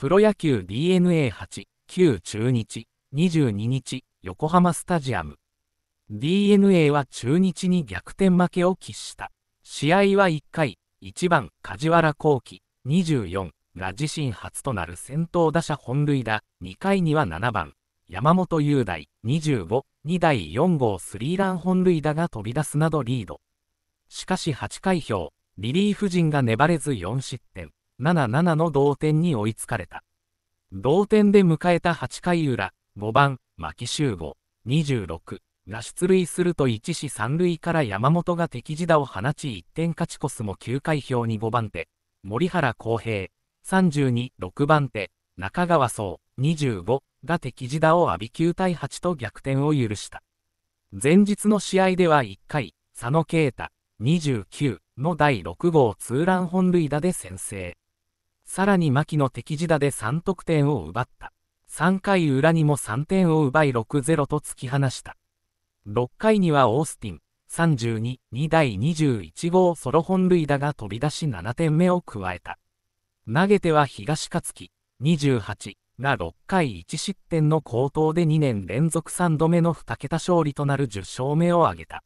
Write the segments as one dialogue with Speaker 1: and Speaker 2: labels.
Speaker 1: プロ野球 d n a 8旧中日、22日、横浜スタジアム。d n a は中日に逆転負けを喫した。試合は1回、1番梶原幸輝、24が自身初となる先頭打者本塁打、2回には7番、山本雄大、25、2第4号スリーラン本塁打が飛び出すなどリード。しかし8回表、リリーフ陣が粘れず4失点。7-7の同点に追いつかれた。同点で迎えた8回裏、5番、牧秀吾、26が出塁すると1死3塁から山本が敵地打を放ち1点勝ち越すも9回表に5番手、森原康平、32、6番手、中川壮、25が敵地打を浴び9対8と逆転を許した。前日の試合では1回、佐野啓太、29の第6号ツーラン本塁打で先制。さらに牧の敵地打で3得点を奪った。3回裏にも3点を奪い6-0と突き放した。6回にはオースティン、32、2第21号ソロ本塁打が飛び出し7点目を加えた。投げては東勝樹、28が6回1失点の好投で2年連続3度目の2桁勝利となる10勝目を挙げた。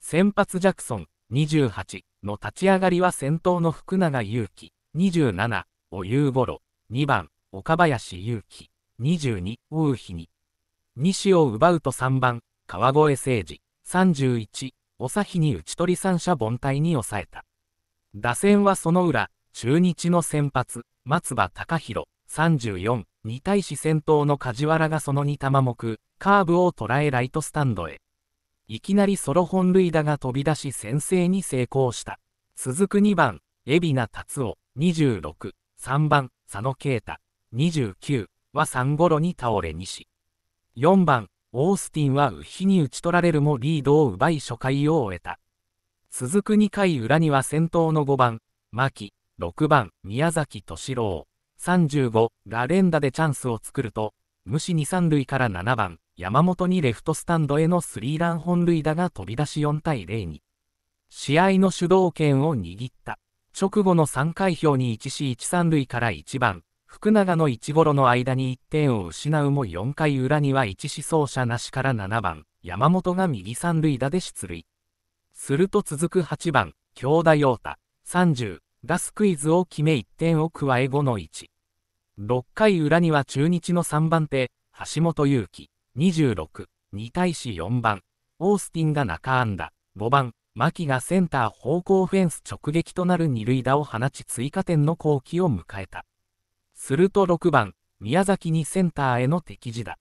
Speaker 1: 先発ジャクソン、28の立ち上がりは先頭の福永祐希、27お夕うろ。2番、岡林勇希。22、ウーヒに。西を奪うと3番、川越誠治。31、おさひに打ち取り三者凡退に抑えた。打線はその裏、中日の先発、松葉隆弘。34、に対し先頭の梶原がその2玉目、カーブを捉えライトスタンドへ。いきなりソロ本塁打が飛び出し先制に成功した。続く2番、海老名達夫、26、3番、佐野啓太、29は3頃に倒れ西。4番、オースティンは右ひに打ち取られるもリードを奪い初回を終えた。続く2回裏には先頭の5番、牧、6番、宮崎敏郎、35が連打でチャンスを作ると、無視に三塁から7番、山本にレフトスタンドへのスリーラン本塁打が飛び出し4対0に。試合の主導権を握った。直後の3回表に1死1三塁から1番、福永の1ゴロの間に1点を失うも4回裏には1死走者なしから7番、山本が右三塁打で出塁。すると続く8番、京田陽太、30がスクイズを決め1点を加え5の1。6回裏には中日の3番手、橋本勇希、26、2対し4番、オースティンが中安打、5番、牧がセンター方向フェンス直撃となる二塁打を放ち追加点の好機を迎えた。すると6番、宮崎にセンターへの敵地だ。